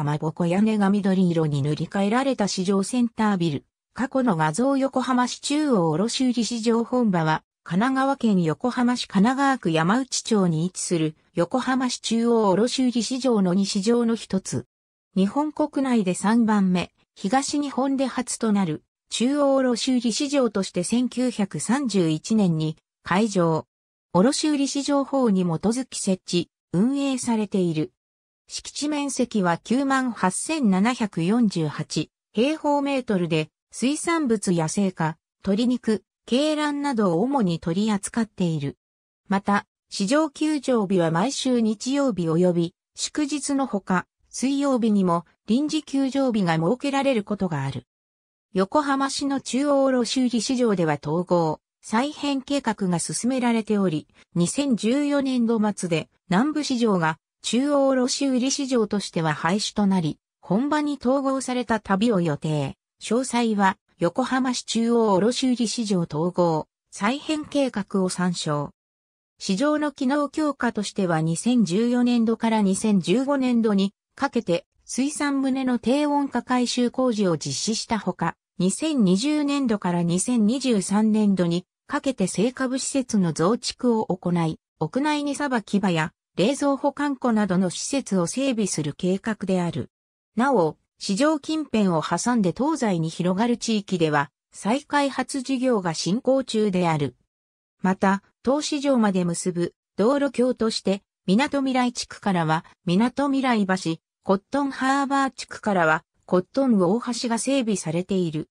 かまぼこ屋根が緑色に塗り替えられた市場センタービル。過去の画像横浜市中央卸売市場本場は、神奈川県横浜市神奈川区山内町に位置する横浜市中央卸売市場の2市場の一つ。日本国内で3番目、東日本で初となる中央卸売市場として1931年に開場。卸売市場法に基づき設置、運営されている。敷地面積は98,748平方メートルで、水産物や生花、鶏肉、鶏卵などを主に取り扱っている。また、市場休場日は毎週日曜日及び祝日のほか、水曜日にも臨時休場日が設けられることがある。横浜市の中央卸売市場では統合、再編計画が進められており、2014年度末で南部市場が中央卸売市場としては廃止となり、本場に統合された旅を予定。詳細は横浜市中央卸売市場統合再編計画を参照。市場の機能強化としては2014年度から2015年度にかけて水産棟の低温化改修工事を実施したほか、2020年度から2023年度にかけて成果部施設の増築を行い、屋内にさばき場や冷蔵保管庫などの施設を整備する計画である。なお、市場近辺を挟んで東西に広がる地域では、再開発事業が進行中である。また、東市場まで結ぶ道路橋として、港未来地区からは、港未来橋、コットンハーバー地区からは、コットン大橋が整備されている。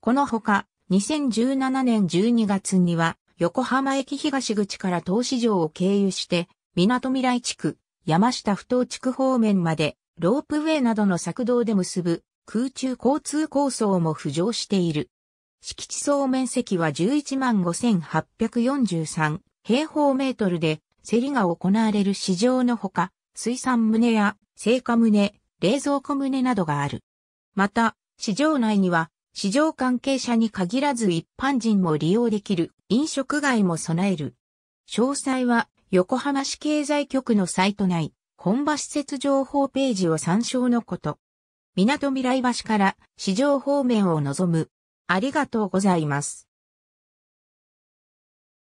このほか、2017年12月には、横浜駅東口から東市場を経由して、港未来地区、山下不当地区方面まで、ロープウェイなどの作動で結ぶ空中交通構想も浮上している。敷地総面積は115,843平方メートルで、競りが行われる市場のほか、水産棟や生果棟、冷蔵庫棟などがある。また、市場内には、市場関係者に限らず一般人も利用できる飲食街も備える。詳細は横浜市経済局のサイト内、本場施設情報ページを参照のこと。港未来橋から市場方面を望む。ありがとうございます。